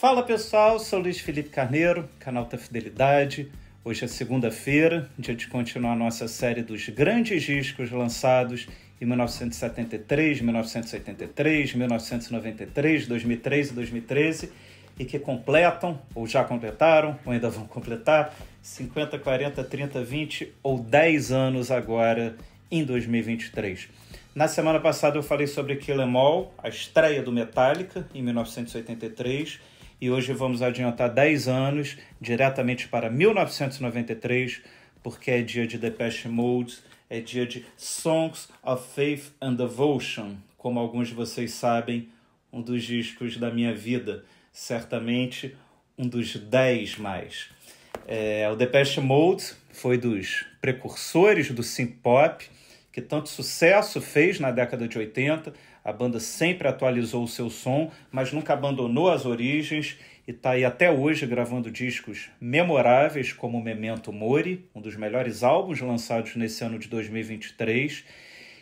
Fala pessoal, sou Luiz Felipe Carneiro, canal da Fidelidade. Hoje é segunda-feira, dia de continuar nossa série dos grandes discos lançados em 1973, 1983, 1993, 2003 e 2013 e que completam, ou já completaram, ou ainda vão completar 50, 40, 30, 20 ou 10 anos agora em 2023. Na semana passada eu falei sobre Kill Em All, a estreia do Metallica em 1983 e hoje vamos adiantar 10 anos, diretamente para 1993, porque é dia de Depeche Mode, é dia de Songs of Faith and Devotion, como alguns de vocês sabem, um dos discos da minha vida, certamente um dos 10 mais. É, o Depeche Mode foi dos precursores do synth pop, que tanto sucesso fez na década de 80, a banda sempre atualizou o seu som, mas nunca abandonou as origens e está aí até hoje gravando discos memoráveis como Memento Mori, um dos melhores álbuns lançados nesse ano de 2023,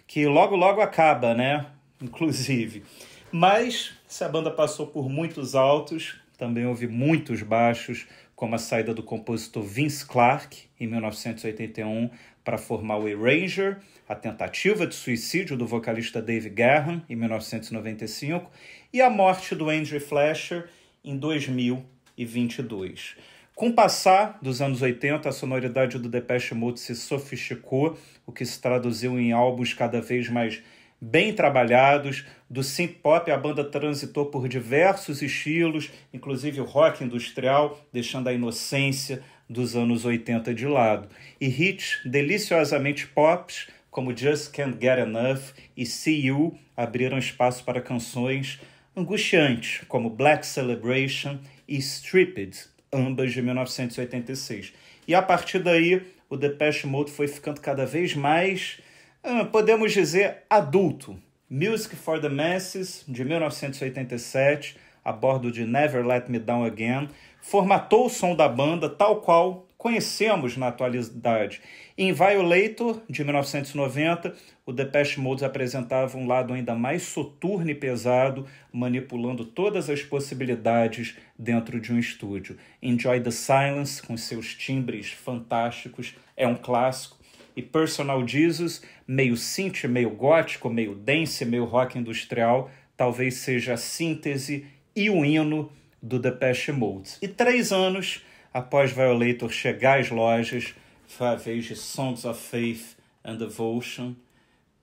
que logo logo acaba, né? Inclusive. Mas se a banda passou por muitos altos, também houve muitos baixos, como a saída do compositor Vince Clarke em 1981 para formar o Erasure, a tentativa de suicídio do vocalista Dave Gahan em 1995 e a morte do Andrew Fletcher em 2022. Com o passar dos anos 80, a sonoridade do Depeche Mode se sofisticou, o que se traduziu em álbuns cada vez mais bem trabalhados. Do synth pop, a banda transitou por diversos estilos, inclusive o rock industrial, deixando a inocência, dos anos 80 de lado, e hits deliciosamente pop, como Just Can't Get Enough e See You abriram espaço para canções angustiantes como Black Celebration e Stripped, ambas de 1986. E a partir daí, o Depeche Mode foi ficando cada vez mais, ah, podemos dizer, adulto. Music for the Masses, de 1987, a bordo de Never Let Me Down Again, formatou o som da banda tal qual conhecemos na atualidade. Em Violator, de 1990, o Depeche Mode apresentava um lado ainda mais soturno e pesado, manipulando todas as possibilidades dentro de um estúdio. Enjoy the Silence, com seus timbres fantásticos, é um clássico. E Personal Jesus, meio synth, meio gótico, meio dance, meio rock industrial, talvez seja a síntese e o hino do Depeche Mode. E três anos após Violator chegar às lojas, foi a vez de Songs of Faith and Devotion.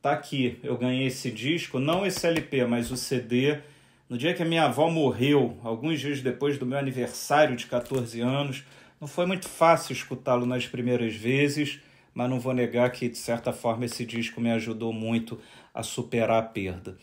Tá aqui, eu ganhei esse disco, não esse LP, mas o CD. No dia que a minha avó morreu, alguns dias depois do meu aniversário de 14 anos, não foi muito fácil escutá-lo nas primeiras vezes, mas não vou negar que, de certa forma, esse disco me ajudou muito a superar a perda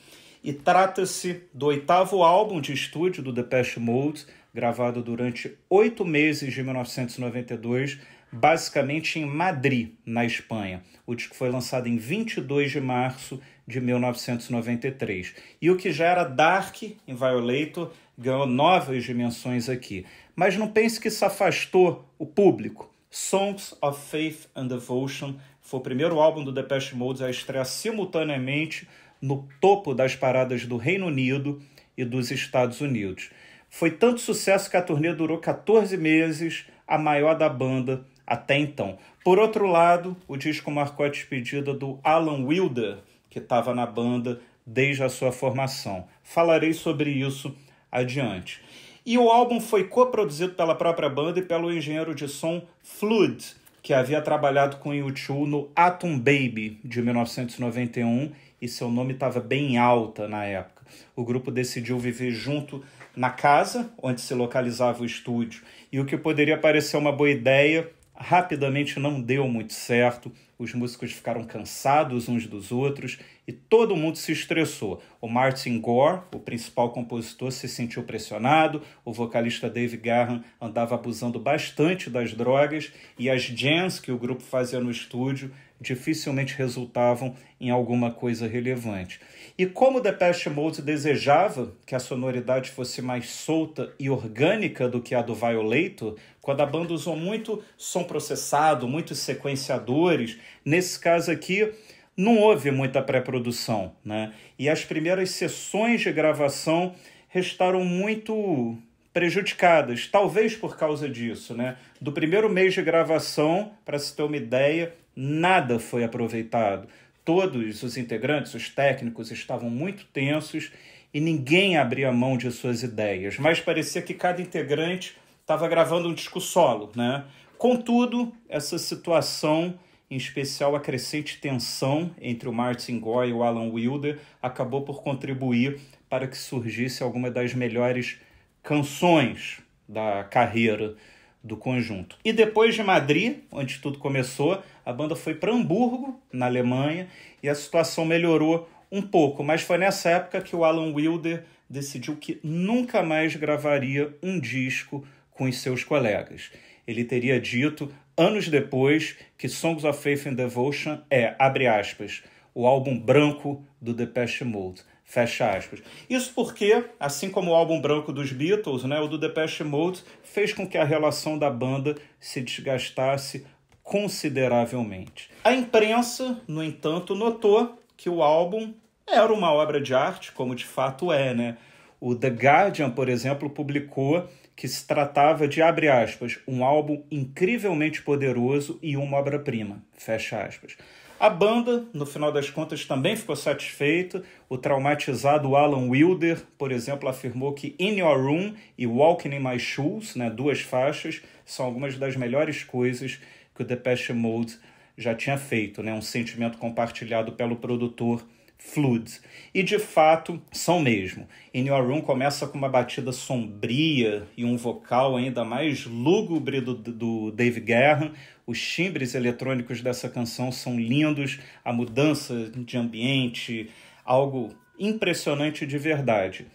e trata-se do oitavo álbum de estúdio do Depeche Mode, gravado durante oito meses de 1992, basicamente em Madrid, na Espanha. O disco foi lançado em 22 de março de 1993. E o que já era Dark em Violator ganhou novas dimensões aqui. Mas não pense que se afastou o público. Songs of Faith and Devotion foi o primeiro álbum do Depeche Mode a estrear simultaneamente no topo das paradas do Reino Unido e dos Estados Unidos. Foi tanto sucesso que a turnê durou 14 meses, a maior da banda até então. Por outro lado, o disco marcou a despedida do Alan Wilder, que estava na banda desde a sua formação. Falarei sobre isso adiante. E o álbum foi coproduzido pela própria banda e pelo engenheiro de som Flood, que havia trabalhado com U2 no Atom Baby de 1991 e seu nome estava bem alta na época. O grupo decidiu viver junto na casa onde se localizava o estúdio e o que poderia parecer uma boa ideia rapidamente não deu muito certo, os músicos ficaram cansados uns dos outros e todo mundo se estressou. O Martin Gore, o principal compositor, se sentiu pressionado, o vocalista Dave Garran andava abusando bastante das drogas e as jams que o grupo fazia no estúdio dificilmente resultavam em alguma coisa relevante. E como The Past Mode desejava que a sonoridade fosse mais solta e orgânica do que a do Violator, quando a banda usou muito som processado, muitos sequenciadores, nesse caso aqui não houve muita pré-produção, né? E as primeiras sessões de gravação restaram muito prejudicadas, talvez por causa disso, né? Do primeiro mês de gravação, para se ter uma ideia, nada foi aproveitado. Todos os integrantes, os técnicos, estavam muito tensos e ninguém abria mão de suas ideias, mas parecia que cada integrante estava gravando um disco solo, né? Contudo, essa situação, em especial a crescente tensão entre o Martin Goy e o Alan Wilder, acabou por contribuir para que surgisse alguma das melhores canções da carreira do conjunto. E depois de Madrid, onde tudo começou, a banda foi para Hamburgo, na Alemanha, e a situação melhorou um pouco, mas foi nessa época que o Alan Wilder decidiu que nunca mais gravaria um disco com os seus colegas. Ele teria dito anos depois que Songs of Faith and Devotion é, abre aspas, o álbum branco do Depeche Mode. Fecha aspas. Isso porque, assim como o álbum branco dos Beatles, né, o do Depeche Mode fez com que a relação da banda se desgastasse consideravelmente. A imprensa, no entanto, notou que o álbum era uma obra de arte, como de fato é, né? O The Guardian, por exemplo, publicou que se tratava de, abre aspas, um álbum incrivelmente poderoso e uma obra-prima, fecha aspas. A banda, no final das contas, também ficou satisfeita. O traumatizado Alan Wilder, por exemplo, afirmou que In Your Room e Walking in My Shoes, né, duas faixas, são algumas das melhores coisas que o Depeche Mode já tinha feito, né? um sentimento compartilhado pelo produtor Flood. E de fato são mesmo. In Your Room começa com uma batida sombria e um vocal ainda mais lúgubre do, do Dave Guerra. Os timbres eletrônicos dessa canção são lindos, a mudança de ambiente, algo impressionante de verdade.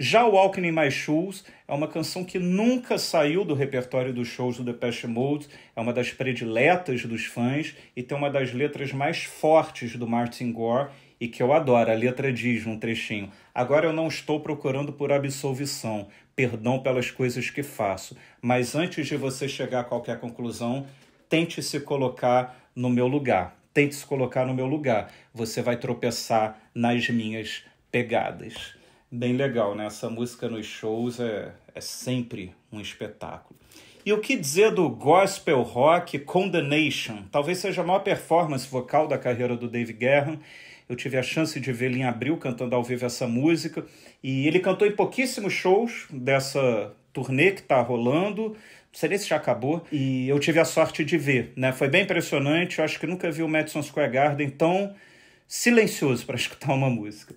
Já o Walking in My Shoes é uma canção que nunca saiu do repertório dos shows do Depeche Mode, é uma das prediletas dos fãs e tem uma das letras mais fortes do Martin Gore e que eu adoro. A letra diz num trechinho: Agora eu não estou procurando por absolvição, perdão pelas coisas que faço, mas antes de você chegar a qualquer conclusão, tente se colocar no meu lugar. Tente se colocar no meu lugar. Você vai tropeçar nas minhas pegadas bem legal, né? Essa música nos shows é, é sempre um espetáculo. E o que dizer do gospel rock Condemnation? Talvez seja a maior performance vocal da carreira do Dave Guerra. Eu tive a chance de vê-lo em abril cantando ao vivo essa música. E ele cantou em pouquíssimos shows dessa turnê que está rolando. Não sei nem se já acabou. E eu tive a sorte de ver, né? Foi bem impressionante. Eu acho que nunca vi o Madison Square Garden tão silencioso para escutar uma música.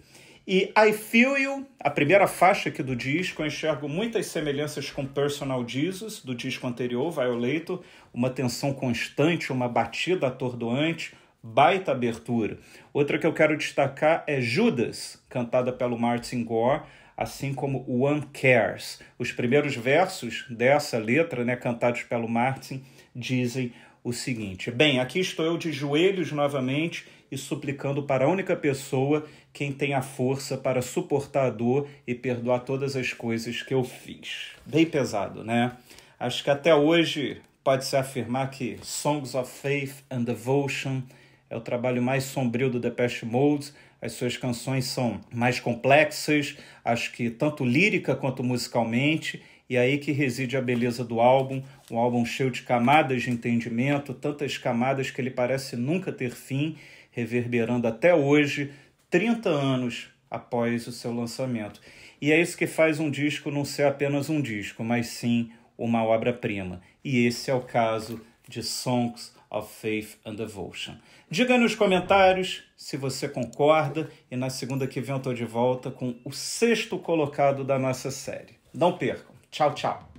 E I Feel You, a primeira faixa aqui do disco, eu enxergo muitas semelhanças com Personal Jesus, do disco anterior, Violator, uma tensão constante, uma batida atordoante, baita abertura. Outra que eu quero destacar é Judas, cantada pelo Martin Gore, assim como One Cares. Os primeiros versos dessa letra, né, cantados pelo Martin, dizem o seguinte: Bem, aqui estou eu de joelhos novamente e suplicando para a única pessoa quem tem a força para suportar a dor e perdoar todas as coisas que eu fiz. Bem pesado, né? Acho que até hoje pode-se afirmar que Songs of Faith and Devotion é o trabalho mais sombrio do Depeche Mode. As suas canções são mais complexas, acho que tanto lírica quanto musicalmente, e aí que reside a beleza do álbum, um álbum cheio de camadas de entendimento, tantas camadas que ele parece nunca ter fim, reverberando até hoje, 30 anos após o seu lançamento. E é isso que faz um disco não ser apenas um disco, mas sim uma obra-prima. E esse é o caso de Songs of Faith and Devotion. Diga nos comentários se você concorda e na segunda que vem eu tô de volta com o sexto colocado da nossa série. Não percam! Tchau, tchau.